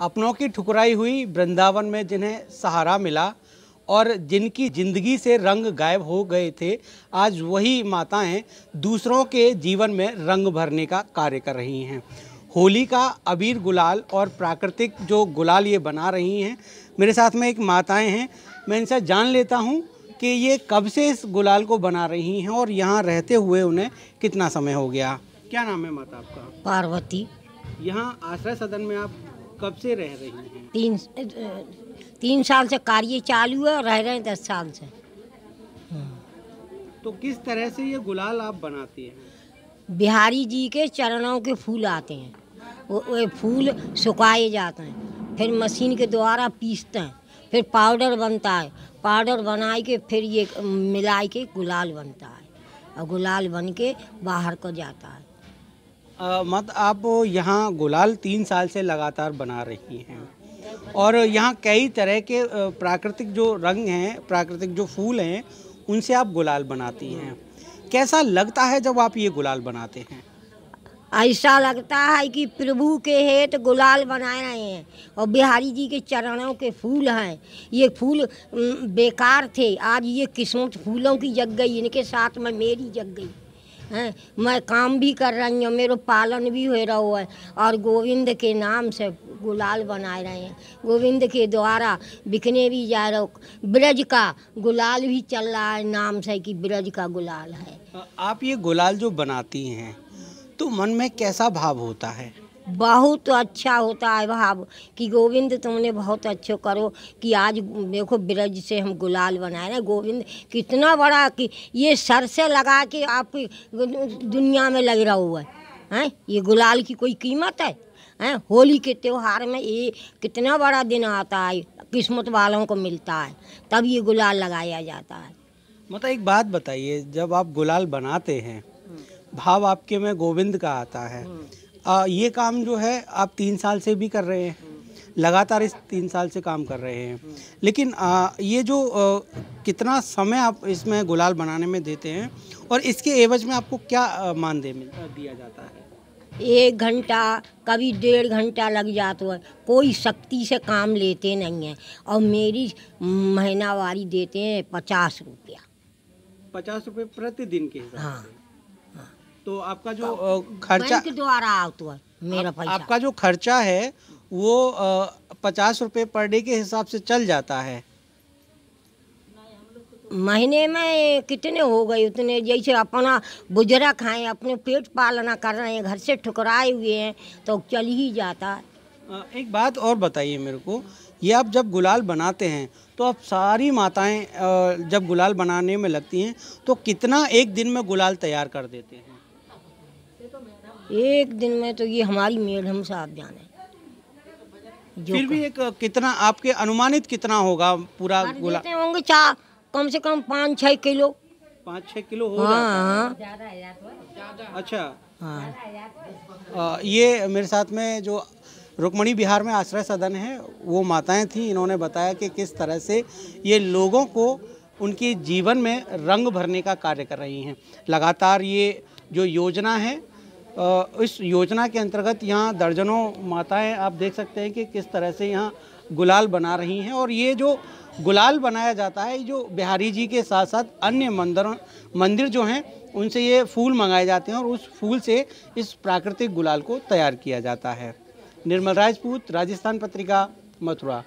अपनों की ठुकराई हुई वृंदावन में जिन्हें सहारा मिला और जिनकी जिंदगी से रंग गायब हो गए थे आज वही माताएं दूसरों के जीवन में रंग भरने का कार्य कर रही हैं होली का अबीर गुलाल और प्राकृतिक जो गुलाल ये बना रही हैं मेरे साथ में एक माताएं हैं मैं इनसे जान लेता हूँ कि ये कब से इस गुलाल को बना रही हैं और यहाँ रहते हुए उन्हें कितना समय हो गया क्या नाम है माता आपका पार्वती यहाँ आश्रय सदन में आप कब से रह रही हैं तीन तीन साल से कार्य चालू है और रह रहे हैं दस साल से तो किस तरह से ये गुलाल आप बनाती हैं बिहारी जी के चरणों के फूल आते हैं वो, वो फूल सुखाए जाते हैं फिर मशीन के द्वारा पीसते हैं फिर पाउडर बनता है पाउडर बना के फिर ये मिला के गुलाल बनता है और गुलाल बन के बाहर को जाता है मत आप यहाँ गुलाल तीन साल से लगातार बना रही हैं और यहाँ कई तरह के प्राकृतिक जो रंग हैं प्राकृतिक जो फूल हैं उनसे आप गुलाल बनाती हैं कैसा लगता है जब आप ये गुलाल बनाते हैं ऐसा लगता है कि प्रभु के हेत गुलाल बनाए रहे हैं और बिहारी जी के चरणों के फूल हैं ये फूल बेकार थे आज ये किस्मत फूलों की जग गई इनके साथ में मेरी जग गई हैं मैं काम भी कर रही हूँ मेरे पालन भी हो रहा है और गोविंद के नाम से गुलाल बनाए रहे हैं गोविंद के द्वारा बिकने भी जा रहे ब्रज का गुलाल भी चल रहा है नाम से कि ब्रज का गुलाल है आप ये गुलाल जो बनाती हैं तो मन में कैसा भाव होता है बहुत अच्छा होता है भाव कि गोविंद तुमने बहुत अच्छे करो कि आज देखो ब्रज से हम गुलाल बनाए ना गोविंद कितना बड़ा कि ये सर से लगा के आप दुनिया में लग रहा हुआ है हैं ये गुलाल की कोई कीमत है हैं होली के त्यौहार में ये कितना बड़ा दिन आता है किस्मत वालों को मिलता है तब ये गुलाल लगाया जाता है मतलब एक बात बताइए जब आप गुलाल बनाते हैं हम्म। भाव आपके में गोविंद का आता है हम्म। आ, ये काम जो है आप तीन साल से भी कर रहे हैं लगातार इस तीन साल से काम कर रहे हैं लेकिन आ, ये जो आ, कितना समय आप इसमें गुलाल बनाने में देते हैं और इसके एवज में आपको क्या मानदेय दिया जाता है एक घंटा कभी डेढ़ घंटा लग जाता है कोई सख्ती से काम लेते नहीं हैं और मेरी महीनावारी देते हैं पचास रुपया पचास रुपये प्रतिदिन के हाँ तो आपका जो खर्चा द्वारा मेरा पैसा आपका जो खर्चा है वो पचास रुपए पर डे के हिसाब से चल जाता है महीने में कितने हो गए उतने जैसे अपना बुजरा खाएं अपने पेट पालना कर रहे हैं घर से ठुकराए हुए हैं तो चल ही जाता एक बात और बताइए मेरे को ये आप जब गुलाल बनाते हैं तो आप सारी माताएं जब गुलाल बनाने में लगती हैं तो कितना एक दिन में गुलाल तैयार कर देते हैं एक दिन में तो ये हमारी मेल हम साहब जाने फिर भी एक कितना आपके अनुमानित कितना होगा पूरा गोला होंगे चार कम से कम पाँच छह किलो पाँच छह किलो हो हाँ, हाँ। अच्छा हाँ ये मेरे साथ में जो रुकमणी बिहार में आश्रय सदन है वो माताएं थी इन्होंने बताया कि किस तरह से ये लोगों को उनके जीवन में रंग भरने का कार्य कर रही हैं लगातार ये जो योजना है इस योजना के अंतर्गत यहाँ दर्जनों माताएं आप देख सकते हैं कि किस तरह से यहाँ गुलाल बना रही हैं और ये जो गुलाल बनाया जाता है जो बिहारी जी के साथ साथ अन्य मंदिरों मंदिर जो हैं उनसे ये फूल मंगाए जाते हैं और उस फूल से इस प्राकृतिक गुलाल को तैयार किया जाता है निर्मल राजपूत राजस्थान पत्रिका मथुरा